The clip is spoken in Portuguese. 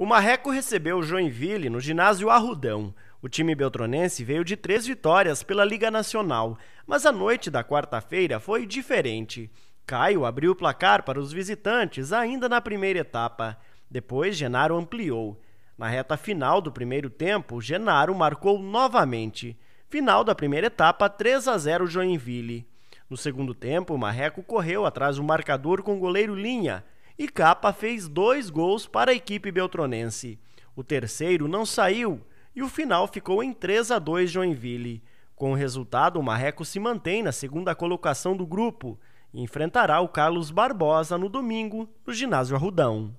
O Marreco recebeu o Joinville no ginásio Arrudão. O time beltronense veio de três vitórias pela Liga Nacional, mas a noite da quarta-feira foi diferente. Caio abriu o placar para os visitantes ainda na primeira etapa. Depois, Genaro ampliou. Na reta final do primeiro tempo, Genaro marcou novamente. Final da primeira etapa, 3 a 0 Joinville. No segundo tempo, o Marreco correu atrás do marcador com o goleiro Linha, e Capa fez dois gols para a equipe beltronense. O terceiro não saiu e o final ficou em 3 a 2 Joinville. Com o resultado, o Marreco se mantém na segunda colocação do grupo e enfrentará o Carlos Barbosa no domingo no ginásio Arrudão.